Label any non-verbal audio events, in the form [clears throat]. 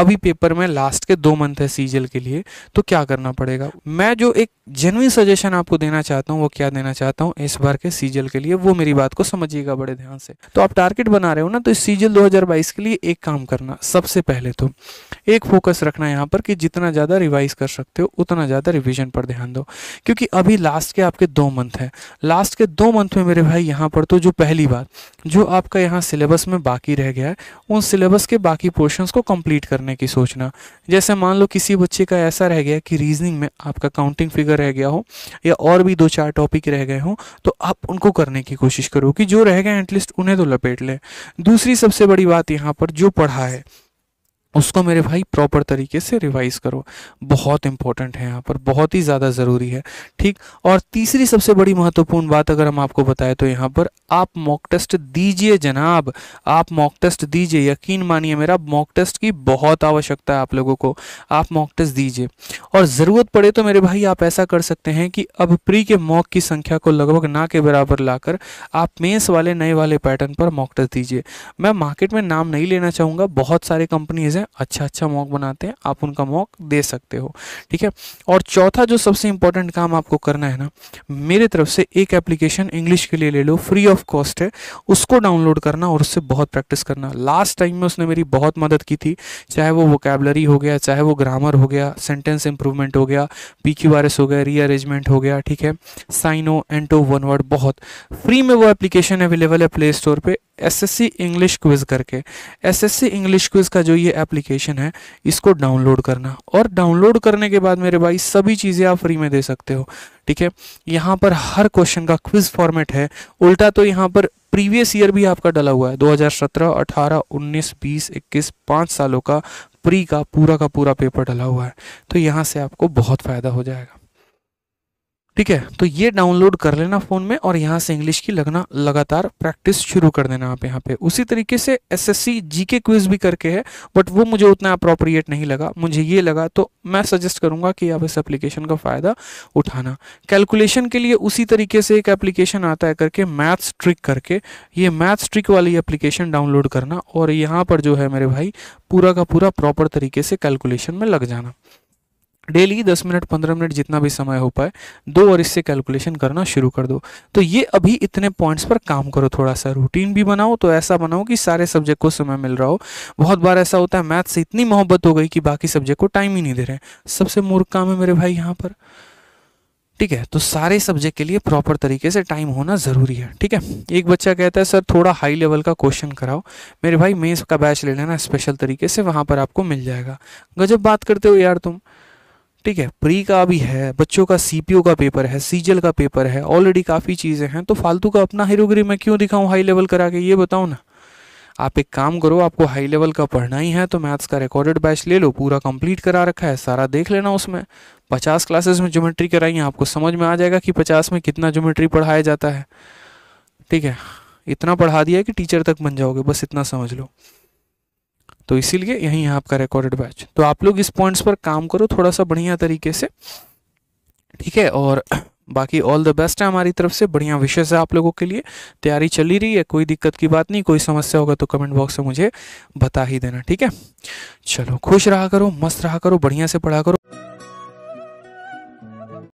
अभी पेपर में लास्ट के दो मंथ है सीजल के लिए तो क्या करना पड़ेगा मैं जो एक जेनविन सजेशन आपको देना चाहता हूँ वो क्या देना चाहता हूँ इस बार के सीजल के लिए वो मेरी बात को समझिएगा बड़े ध्यान से तो आप टारगेट बना रहे हो ना तो इस सीजल 2022 के लिए एक काम करना सबसे पहले तो एक फोकस रखना यहाँ पर कि जितना ज़्यादा रिवाइज कर सकते हो उतना ज़्यादा रिविजन पर ध्यान दो क्योंकि अभी लास्ट के आपके दो मंथ है लास्ट के दो मंथ में मेरे भाई यहाँ पर तो जो पहली बात जो आपका यहाँ सिलेबस में बाकी रह गया है उन सिलेबस के बाकी पोर्शन को कंप्लीट करने करने की सोचना जैसे मान लो किसी बच्चे का ऐसा रह गया कि रीजनिंग में आपका काउंटिंग फिगर रह गया हो या और भी दो चार टॉपिक रह गए हों तो आप उनको करने की कोशिश करो कि जो रह गए एटलीस्ट उन्हें तो लपेट लें दूसरी सबसे बड़ी बात यहाँ पर जो पढ़ा है उसको मेरे भाई प्रॉपर तरीके से रिवाइज करो बहुत इंपॉर्टेंट है यहाँ पर बहुत ही ज़्यादा ज़रूरी है ठीक और तीसरी सबसे बड़ी महत्वपूर्ण बात अगर हम आपको बताएं तो यहाँ पर आप मॉक टेस्ट दीजिए जनाब आप मॉक टेस्ट दीजिए यकीन मानिए मेरा मॉक टेस्ट की बहुत आवश्यकता है आप लोगों को आप मॉक टेस्ट दीजिए और ज़रूरत पड़े तो मेरे भाई आप ऐसा कर सकते हैं कि अब प्री के मॉक की संख्या को लगभग ना के बराबर लाकर आप मेन्स वाले नए वाले पैटर्न पर मॉक टेस्ट दीजिए मैं मार्केट में नाम नहीं लेना चाहूँगा बहुत सारे कंपनीज है अच्छा अच्छा मॉक बनाते हैं आप उनका मॉक दे सकते हो ठीक है और चौथा जो सबसे इंपॉर्टेंट काम आपको करना है ना मेरे तरफ से एक एप्लीकेशन इंग्लिश के लिए ले लो फ्री ऑफ कॉस्ट है उसको डाउनलोड करना और उससे बहुत प्रैक्टिस करना लास्ट टाइम में उसने मेरी बहुत मदद की थी चाहे वो वोकेबलरी हो गया चाहे वो ग्रामर हो गया सेंटेंस इंप्रूवमेंट हो गया पी क्यू आर एस हो गया रीअरेंजमेंट हो गया ठीक है साइनो एंटो वन वर्ड बहुत फ्री में वो एप्लीकेशन अवेलेबल है प्ले स्टोर पर एसएससी इंग्लिश क्विज करके एसएससी इंग्लिश क्विज का जो ये एप्लीकेशन है इसको डाउनलोड करना और डाउनलोड करने के बाद मेरे भाई सभी चीज़ें आप फ्री में दे सकते हो ठीक है यहाँ पर हर क्वेश्चन का क्विज फॉर्मेट है उल्टा तो यहाँ पर प्रीवियस ईयर भी आपका डला हुआ है 2017, 18, 19, 20, 21 पाँच सालों का प्री का पूरा का पूरा पेपर डला हुआ है तो यहाँ से आपको बहुत फ़ायदा हो जाएगा ठीक है तो ये डाउनलोड कर लेना फ़ोन में और यहाँ से इंग्लिश की लगना लगातार प्रैक्टिस शुरू कर देना आप यहाँ पे उसी तरीके से एसएससी जीके क्विज भी करके है बट वो मुझे उतना अप्रोप्रिएट नहीं लगा मुझे ये लगा तो मैं सजेस्ट करूंगा कि आप इस एप्लीकेशन का फ़ायदा उठाना कैलकुलेशन के लिए उसी तरीके से एक एप्लीकेशन आता है करके मैथ्स ट्रिक करके ये मैथ्स ट्रिक वाली एप्लीकेशन डाउनलोड करना और यहाँ पर जो है मेरे भाई पूरा का पूरा प्रॉपर तरीके से कैलकुलेशन में लग जाना डेली दस मिनट पंद्रह मिनट जितना भी समय हो पाए दो और इससे कैलकुलेशन करना शुरू कर दो तो ये अभी इतने पॉइंट्स पर काम करो थोड़ा सा रूटीन भी बनाओ तो ऐसा बनाओ कि सारे सब्जेक्ट को समय मिल रहा हो बहुत बार ऐसा होता है मैथ से इतनी मोहब्बत हो गई कि बाकी सब्जेक्ट को टाइम ही नहीं दे रहे सबसे मूर्ख काम है मेरे भाई यहाँ पर ठीक है तो सारे सब्जेक्ट के लिए प्रॉपर तरीके से टाइम होना ज़रूरी है ठीक है एक बच्चा कहता है सर थोड़ा हाई लेवल का क्वेश्चन कराओ मेरे भाई मेंस का बैच ले लेना स्पेशल तरीके से वहां पर आपको मिल जाएगा गजब बात करते हो यार तुम ठीक है प्री का भी है बच्चों का सीपीओ का पेपर है सीजल का पेपर है ऑलरेडी काफ़ी चीज़ें हैं तो फालतू का अपना हीरोगिरी मैं क्यों दिखाऊं हाई लेवल करा के ये बताओ ना आप एक काम करो आपको हाई लेवल का पढ़ना ही है तो मैथ्स का रिकॉर्डेड बैच ले लो पूरा कंप्लीट करा रखा है सारा देख लेना उसमें पचास क्लासेस में ज्योमेट्री कराई है आपको समझ में आ जाएगा कि पचास में कितना ज्योमेट्री पढ़ाया जाता है ठीक है इतना पढ़ा दिया कि टीचर तक बन जाओगे बस इतना समझ लो तो इसीलिए यही है आपका रिकॉर्डेड बैच तो आप लोग इस पॉइंट्स पर काम करो थोड़ा सा बढ़िया तरीके से ठीक है और [clears throat] बाकी ऑल द बेस्ट है हमारी तरफ से बढ़िया विशेष है आप लोगों के लिए तैयारी चल ही रही है कोई दिक्कत की बात नहीं कोई समस्या होगा तो कमेंट बॉक्स में मुझे बता ही देना ठीक है चलो खुश रहा करो मस्त रहा करो बढ़िया से पढ़ा करो